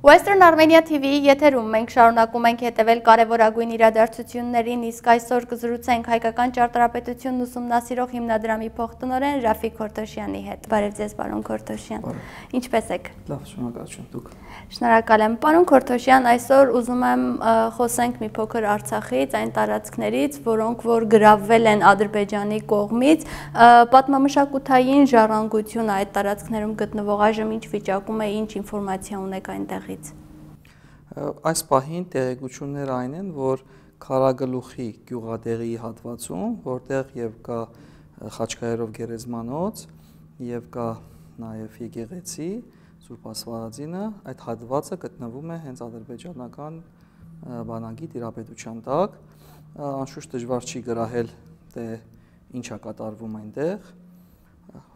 Western Armenia TV-ի եթերում մենք շարունակում ենք հետևել կարևորագույն իրադարձություններին, իսկ այսօր կզրուցենք հայկական ճարտարապետությունն ուսումնասիրող հիմնադրամի փոխտնօրեն Ռաֆիկ Քորտոշյանի հետ։ Բարև ձեզ, պարոն Քորտոշյան։ Ինչպե՞ս եք։ Լավ, շնորհակալություն։ Դուք։ Շնորհակալ եմ։ Պարոն Քորթոշյան, այսօր ուզում եմ խոսենք մի փոքր Արցախից, այն տարածքներից, որոնք որ գրավվել են Ադրբեջանի կողմից, պատմամշակութային ժառանգություն այդ տարածքներում գտնվող այժմ ինչ վիճակում է, ինչ ինֆորմացիա ունեք այնտեղից։ Այս պահին տեղեկությունները այն են, որ Խարագլուխի գյուղադեղի հատվածում, որտեղ եւ կա Խաչկայերով գերեզմանոց եւ կա նաեւ եկեղեցի, եկ Սուրբ Աստվածածինը, այդ հատվածը գտնվում է հենց ադրբեջանական բանակի դիրապետության տակ։ Անշուշտ դժվար չի գրահել թե ինչա կատարվում այնտեղ։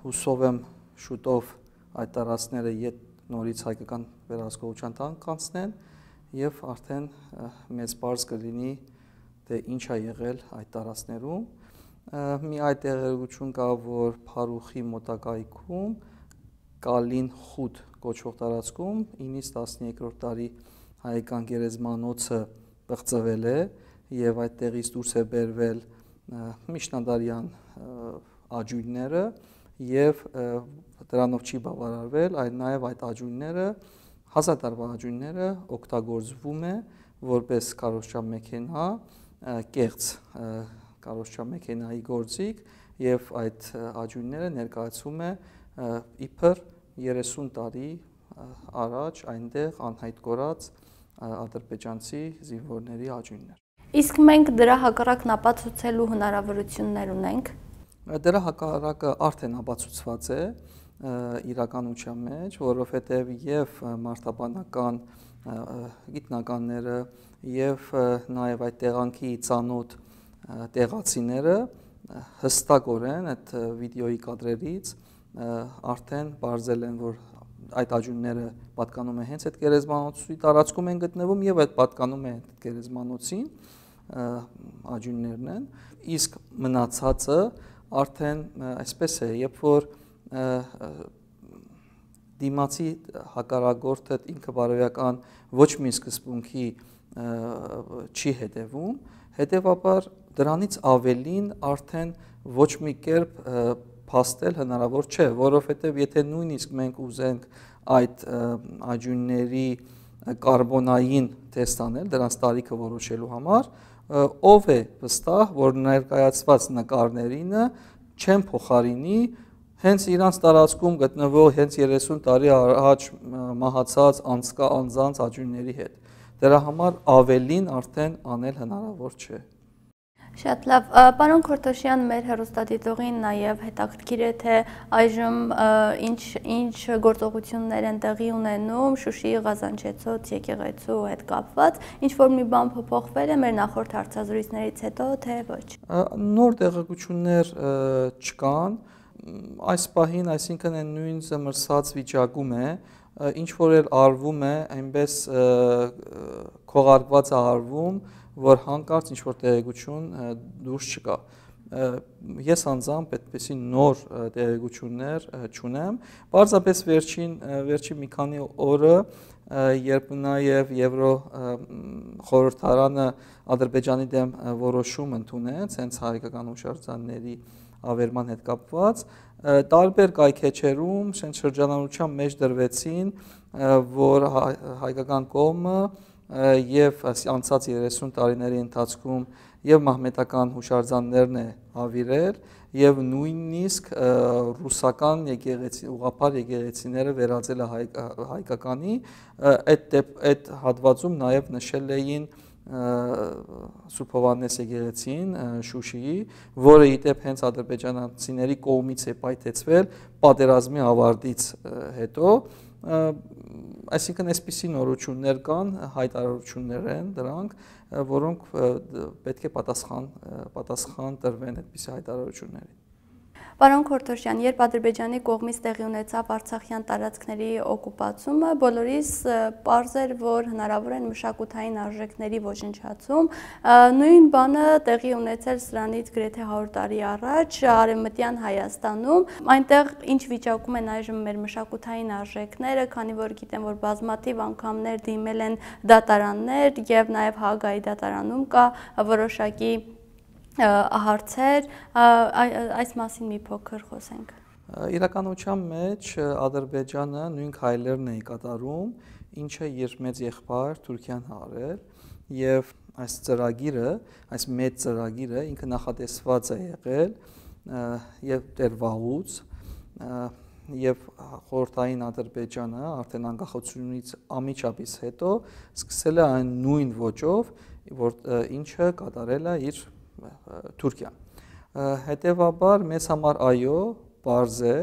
Հուսով եմ շուտով այդ տարածքները իդ նորից հայկական վերահսկողության տան կանցնեն եւ արդեն մեծ բարձ կլինի թե ինչ ա եղել այդ տարածքներում։ Մի այդ եղերգություն կա, որ Փարուխի մոտակայքում Կալին 5 կոչվող տարածքում 9-ից 12-րդ տարի հայկական գերեզմանոցը բղծվել է եւ այդ տեղից դուրս է բերվել միջնադարյան աջույնները եւ դրանով չի բավարարվել, այլ նաեւ այդ աջույնները հազարդարվա աջույնները օգտագործվում է որպես կարոշչա մեքենա, կեղծ կարոշչա մեքենայի գործիք եւ այդ աջույնները ներկայացում է իբր 30 տարի առաջ այնտեղ անհայտ կորած ադրբեջանցի զինվորների աճյունն էր։ Իսկ մենք դրա հակառակն ապացուցելու հնարավորություններ ունենք։ Դրա հակառակը արդեն ապացուցված է իրականության մեջ, որովհետև եւ մարտաբանական գիտնականները եւ նաեւ այդ տեղանքի ցանոթ տեղացիները հստակորեն այդ վիդեոյի կադրերից արդեն բարձել են, որ այդ աջունները պատկանում է հենց այդ գերեզմանոցի տարածքում են գտնվում եւ այդ պատկանում է այդ գերեզմանոցին աջուններն են իսկ մնացածը արդեն այսպես է երբ որ դիմացի հակարագորդը ինքը բարոյական ոչ մի սկզբունքի չի հետևում հետեւաբար դրանից ավելին արդեն ոչ մի կերպ փաստել հնարավոր չէ, որովհետև եթե նույնիսկ մենք ուզենք այդ աջունների կարբոնային տեստանել, դրանց տարիքը որոշելու համար, ով է վստահ, որ ներկայացված նկարներինը չեն փոխարինի հենց իրանց տարածքում գտնվող հենց 30 տարի առաջ մահացած անցկա անձանց աջունների հետ։ Դրա համար ավելին արդեն անել հնարավոր չէ։ Շատ լավ։ Պարոն Քորտոշյան, մեր հերոստատիտողին նաև հետաքրքիր է թե այժմ ինչ ինչ գործողություններ են տեղի ունենում Շուշիի Ղազանչեցոց եկեղեցու հետ կապված, ինչ որ մի բան փոփոխվել է մեր նախորդ հարցազրույցներից հետո, թե ոչ։ Նոր տեղեկություններ չկան։ Այս պահին, այսինքն այն նույն զմրսած վիճակում է, ինչ որ էլ արվում է, այնպես քողարկված արվում է որ հանկարծ ինչ որ տեղեկություն դուրս չկա ես անձամբ այդպեսի նոր տեղեկություններ չունեմ բարձրապես վերջին վերջին մի քանի օրը երբ նաև Եվրո խորհրդարանը Ադրբեջանի դեմ որոշում ընդունեց հենց հայկական հուշարձանների ավերման հետ կապված տարբեր կայքեչերում շրջանառության մեջ դրվեցին որ հայկական կողմը հայ, եւ անցած 30 տարիների ընթացքում եւ մահմեդական հուշարձաններն է ավիրել եւ նույնիսկ ռուսական եկեղեցի ուղափար եկեղեցիները վերածել է հայկ, հայկականի այդ այդ հատվածում նաեւ նշել էին Սուփովանես եկեղեցին Շուշիի, որը իդեպ հենց ադրբեջանացիների կողմից է պայթեցվել պատերազմի ավարտից հետո այսինքն այսպիսի նորություններ կան, հայտարարություններ են դրանք, որոնք պետք է պատասխան պատասխան տրվեն այդպիսի հայտարարություններին։ Պարոն Քորտոշյան, երբ Ադրբեջանի կողմից տեղի ունեցավ Արցախյան տարածքների օկուպացումը, բոլորիս պարզ էր, որ հնարավոր են մշակութային արժեքների ոչնչացում։ Նույն բանը տեղի ունեցել սրանից գրեթե 100 տարի առաջ Արևմտյան Հայաստանում։ Այնտեղ ինչ վիճակում են այժմ մեր մշակութային արժեքները, քանի որ գիտեմ, որ բազմաթիվ անգամներ դիմել են դատարաններ եւ նաեւ Հագայի դատարանում կա որոշակի հարցեր, այս մասին մի փոքր խոսենք։ Իրականության մեջ Ադրբեջանը նույն քայլերն է կատարում, ինչը իր մեծ եղբայր Թուրքիան հարել եւ այս ծրագիրը, այս մեծ ծրագիրը ինքը նախատեսված է եղել եւ դեր վաղուց եւ խորտային Ադրբեջանը արդեն անկախությունից ամիջապես հետո սկսել է այն նույն ոճով, որ ինչը կատարել է իր Թուրքիա։ Հետևաբար մեզ համար այո, բարձ է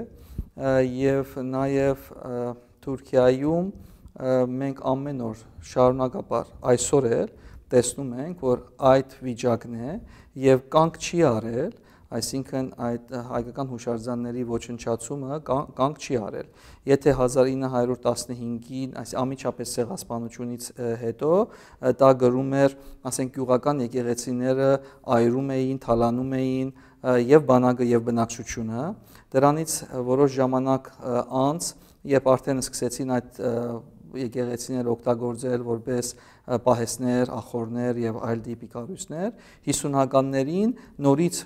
եւ նաեւ Թուրքիայում մենք ամեն օր շարունակաբար այսօր էլ տեսնում ենք, որ այդ վիճակն է եւ կանք չի արել այսինքն այդ հայկական հուշարձանների ոչնչացումը կանգ չի արել։ Եթե 1915-ին այս ամիջապես ցեղասպանությունից հետո դա գրում էր, ասենք յուղական եկեղեցիները այրում էին, թալանում էին եւ բանակը եւ բնակչությունը, դրանից որոշ ժամանակ անց երբ արդեն սկսեցին այդ եկեղեցիներ օգտագործել որպես պահեսներ, ախորներ եւ այլ տիպի կառույցներ։ 50-ականներին նորից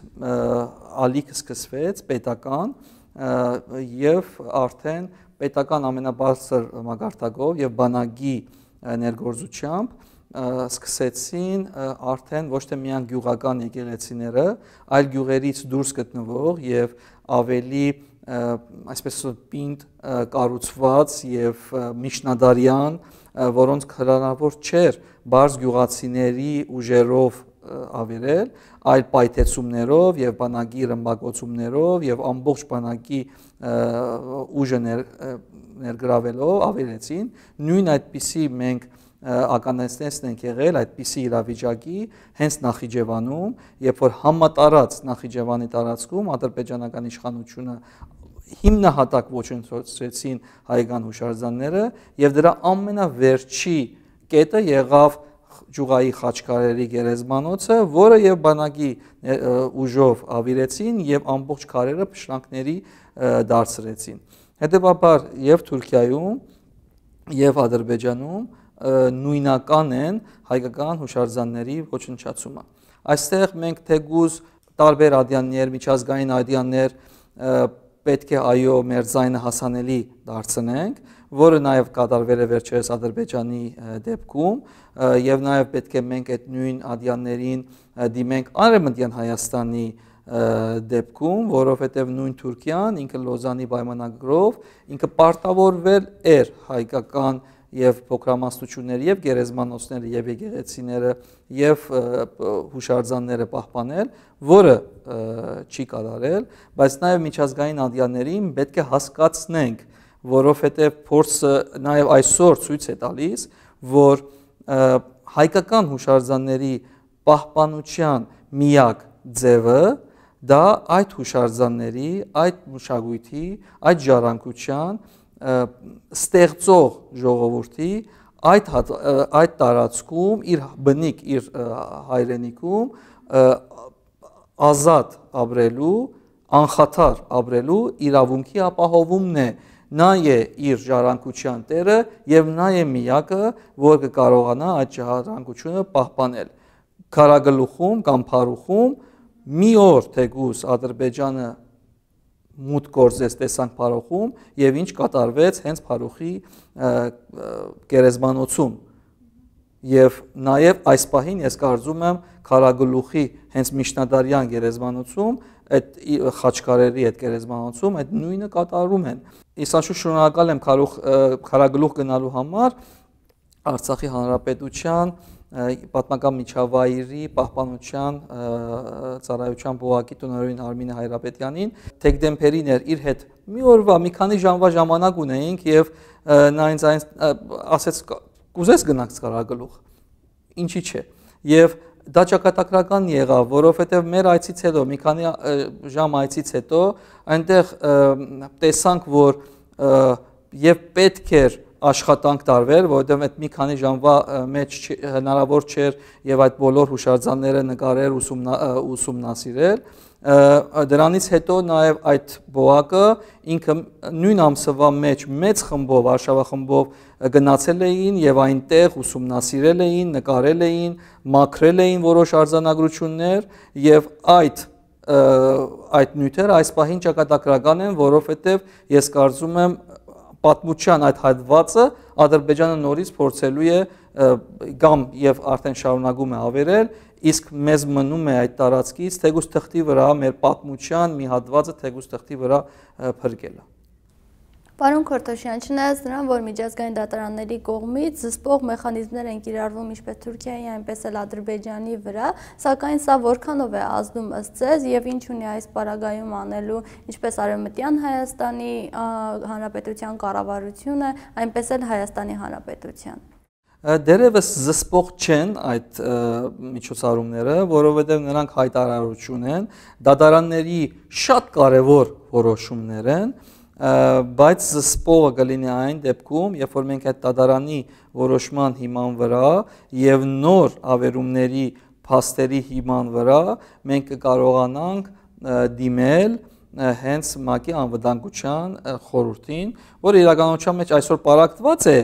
ալիք սկսվեց պետական եւ արդեն պետական ամենաբարձր մագարտակով եւ բանակի ներգործությամբ սկսեցին արդեն ոչ թե միայն գյուղական եկեղեցիները, այլ գյուղերից դուրս գտնվող եւ ավելի և այսպես պինդ կառուցված եւ միջնադարյան, որոնց հնարավոր չէր բարձ գյուղացիների ուժերով ավերել, այլ պայթեցումներով եւ բանակի ռմբակոծումներով եւ ամբողջ բանակի ուժը ներգրավելով ավերեցին նույն այդպիսի մենք ականանստենսն ենք եղել այդպիսի իրավիճակի հենց Նախիջևանում, երբ որ համատարած Նախիջևանի տարածքում ադրբեջանական իշխանությունը հիմնահատակ ոչնչացրեցին հայկան հուշարձանները եւ դրա ամենավերջի կետը եղավ ջուղայի խաչքարերի գերեզմանոցը, որը եւ բանակի ուժով ավիրեցին եւ ամբողջ քարերը փշրանքների դարձրեցին։ Հետևաբար եւ Թուրքիայում եւ Ադրբեջանում նույնական են հայկական հուշարձանների ոչնչացումը։ Այստեղ մենք թեգուզ տարբեր ադյաններ, միջազգային ադյաններ, պետք է այո մեր ձայնը հասանելի դարձնենք, որը նաև կատարվել է վերջերս Ադրբեջանի դեպքում եւ նաև պետք է մենք այդ նույն ադյաններին դիմենք արևմտյան Հայաստանի դեպքում, որովհետև նույն Թուրքիան ինքը Լոզանի պայմանագրով ինքը պարտավորվել էր հայկական եւ փոքրամասնությունները եւ գերեզմանոցները եւ եկեղեցիները եւ հուշարձանները պահպանել, որը չի կարարել, բայց նաեւ միջազգային անդյաներին պետք է հասկացնենք, որովհետեւ փորձը նաեւ այսօր ցույց է տալիս, որ հայկական հուշարձանների պահպանության միակ ձևը դա այդ հուշարձանների, այդ մշակույթի, այդ ժառանգության ստեղծող ժողովրդի այդ այդ տարածքում իր բնիկ իր հայրենիքում ազատ ապրելու անխաթար ապրելու իրավունքի ապահովումն է նա է իր ժառանգության տերը եւ նա է միակը որ կկարողանա այդ ժառանգությունը պահպանել քարագլուխում կամ փարուխում մի օր թեգուս ադրբեջանը մուտ գործեց տեսանք Փարոխում եւ ինչ կատարվեց հենց Փարոխի գերեզմանոցում։ Եվ նաեւ այս պահին ես կարծում եմ Խարագլուխի հենց Միշնադարյան գերեզմանոցում այդ խաչքարերի այդ գերեզմանոցում այդ նույնը կատարում են։ Իսաշու շնորհակալ եմ Խարող Խարագլուխ գնալու համար Արցախի հանրապետության պատմական միջավայրի պահպանության ծառայության բողակի տնօրեն Արմին Հայրապետյանին Թեգդեմփերին էր իր հետ մի օրվա մի քանի ժամվա ժամանակ ունեինք եւ նա ինձ այն ասեց կուզես գնանք ցարագլուխ ինչի՞ չէ եւ դա ճակատագրական եղավ, որովհետև մեր այցից հետո, մի քանի ժամ այցից հետո այնտեղ տեսանք, որ եւ պետք էր աշխատանք տարվել, որովհետև այդ մի քանի ժամվա մեջ հնարավոր չէր եւ այդ բոլոր հուշարձանները նկարել ուսումնա, ուսումնասիրել։ Դրանից հետո նաև այդ բողակը ինքը նույն ամսվա մեջ մեծ խմբով, Վարշավա խմբով գնացել էին եւ այնտեղ ուսումնասիրել էին, նկարել էին, մաքրել էին որոշ արձանագրություններ եւ այդ այդ նյութերը այս պահին ճակատագրական են, որովհետև ես կարծում եմ պատմության այդ հատվածը Ադրբեջանը նորից փորձելու է կամ եւ արդեն շարունակում է ավերել, իսկ մեզ մնում է այդ տարածքից թեգուս թղթի վրա մեր պատմության մի հատվածը թեգուս թղթի վրա փրկելը։ Պարոն Քորտոշյան, չնայած նրան, որ միջազգային դատարանների կողմից զսպող մեխանիզմներ են կիրառվում ինչպես Թուրքիայի, այնպես էլ Ադրբեջանի վրա, սակայն սա որքանով է ազդում ըստ ձեզ եւ ինչ ունի այս պարագայում անելու, ինչպես Արևմտյան Հայաստանի Հանրապետության կառավարությունը, այնպես էլ Հայաստանի Հանրապետության դերևս զսպող չեն այդ միջոցառումները, որովհետև նրանք հայտարարություն են, դատարանների շատ կարևոր որոշումներ են, բայց սպողը կլինի այն դեպքում, երբ որ մենք այդ տադարանի որոշման հիման վրա եւ նոր ավերումների փաստերի հիման վրա մենք կկարողանանք դիմել հենց ՄԱԿ-ի անվտանգության խորհրդին, որը իրականության մեջ այսօր պարակտված է,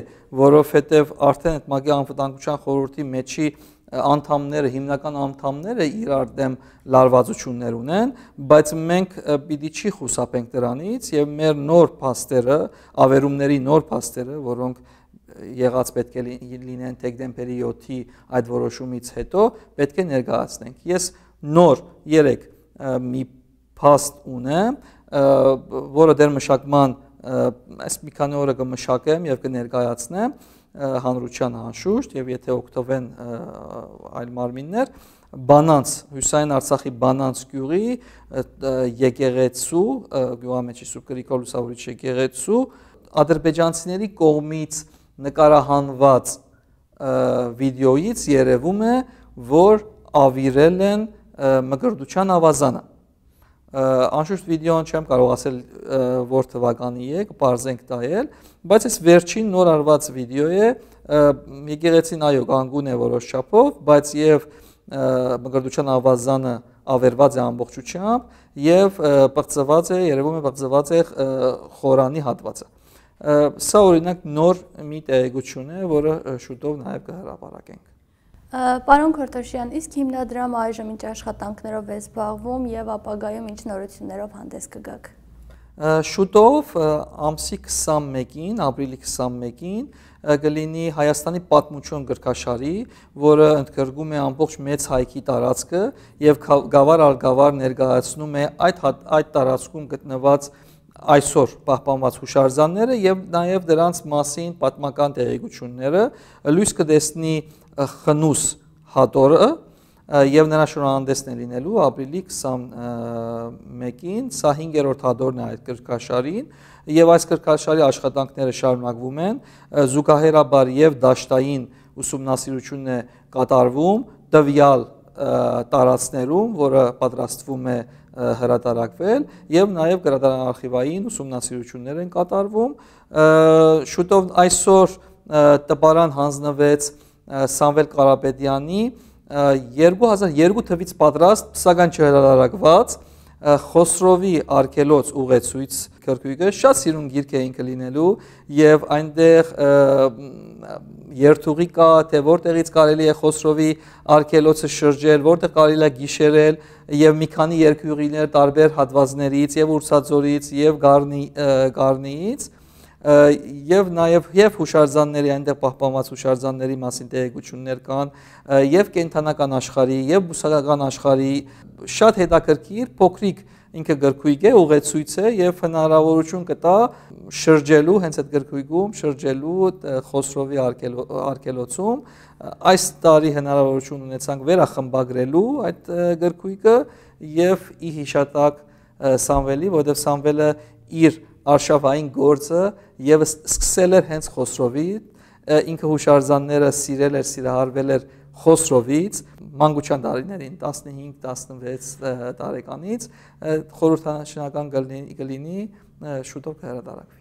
որովհետև արդեն այդ ՄԱԿ-ի անվտանգության խորհրդի մեջի մեջ անդամները, հիմնական անդամները իրար դեմ լարվածություններ ունեն, բայց մենք պիտի չի խուսափենք դրանից եւ մեր նոր փաստերը, ավերումների նոր փաստերը, որոնք եղած պետք է լինեն դեկտեմբերի 7-ի այդ որոշումից հետո, պետք է ներկայացնենք։ Ես նոր 3 մի փաստ ունեմ, որը դեռ մշակման այս մի քանի օրը կմշակեմ եւ կներկայացնեմ, հանրության անշուշտ եւ եթե օգտվեն այլ մարմիններ բանանց հյուսային արցախի բանանց գյուղի եկեղեցու գյուղամեջի Սուրբ Գրիգոր Լուսավորիչ եկեղեցու ադրբեջանցիների կողմից նկարահանված վիդեոից երևում է որ ավիրել են մկրտության ավազանը Անշուշտ վիդեոն չեմ կարող ասել որ թվականի է, կբարձենք տայել, բայց այս վերջին նոր արված վիդեո է, եկեղեցին այո կանգուն է որոշ չափով, բայց եւ մգրդության ավազանը ավերված է ամբողջությամբ եւ բղծված է, երևում է բղծված է խորանի հատվածը։ Սա օրինակ նոր մի տեղեկություն է, որը շուտով նաեւ կհրապարակենք։ Պարոն Քորտոշյան, իսկ հիմնադրամը այժմ ինչ աշխատանքներով է զբաղվում եւ ապագայում ինչ նորություններով հանդես կգաք։ Շուտով ամսի 21-ին, ապրիլի 21-ին կլինի Հայաստանի պատմություն գրքաշարի, որը ընդգրկում է ամբողջ մեծ հայքի տարածքը եւ գավառ առ գավառ ներկայացնում է այդ այդ տարածքում գտնված այսօր պահպանված հուշարձանները եւ նաեւ դրանց մասին պատմական տեղեկությունները լույս կտեսնի խնուս հատորը եւ նրա շնորհանդեսն է լինելու ապրիլի 21-ին, սա 5-րդ հատորն է այդ կրկաշարին եւ այս կրկաշարի աշխատանքները շարունակվում են զուգահեռաբար եւ դաշտային ուսումնասիրությունն է կատարվում տվյալ տարածներում, որը պատրաստվում է հրատարակվել եւ նաեւ գրադարան արխիվային ուսումնասիրություններ են կատարվում շուտով այսօր տպարան հանձնվեց Սամվել Կարապետյանի 2002 թվից պատրաստ սակայն չհրարարակված Խոսրովի արկելոց ուղեցույց քրկուկը շատ սիրուն գիրք է ինքը լինելու եւ այնտեղ երթուղի կա, թե որտեղից կարելի է Խոսրովի արկելոցը շրջել, որտեղ կարելի է գիշերել եւ մի քանի երկյուղիներ տարբեր հատվածներից եւ Ուրսաձորից եւ Գառնի Գառնիից եւ նաեւ եւ հուշարձանների այնտեղ պահպանված հուշարձանների մասին տեղեկություններ կան եւ կենթանական աշխարհի եւ բուսական աշխարհի շատ հետաքրքիր փոքրիկ ինքը գրքույկ է, ուղեցույց է եւ հնարավորություն կտա շրջելու հենց այդ գրքույկում, շրջելու Խոսրովի արկելոցում։ Այս տարի հնարավորություն ունեցանք վերախմբագրելու այդ գրքույկը եւ ի հիշատակ Սամվելի, որովհետեւ Սամվելը իր արշավային գործը եւ սկսել էր հենց Խոսրովի ինքը հուշարձանները սիրել էր, սիրահարվել էր Խոսրովից մանկության տարիներին 15-16 տարեկանից խորհրդանշական կլինի շուտով կհրատարակվի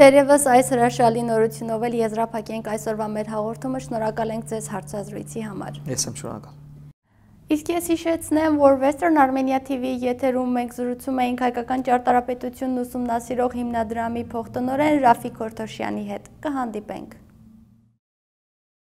Տերևս այս հրաշալի նորությունով էլ եզրափակենք այսօրվա մեր հաղորդումը։ Շնորհակալ ենք ձեզ հարցազրույցի համար։ Ես եմ շնորհակալ։ Իսկ ես հիշեցնեմ, որ Western Armenia TV-ի եթերում մենք զրուցում էինք հայկական ճարտարապետությունն ուսումնասիրող հիմնադրամի փոխտնօրեն Ռաֆիկ Հորթոշյանի հետ։ Կհանդիպենք։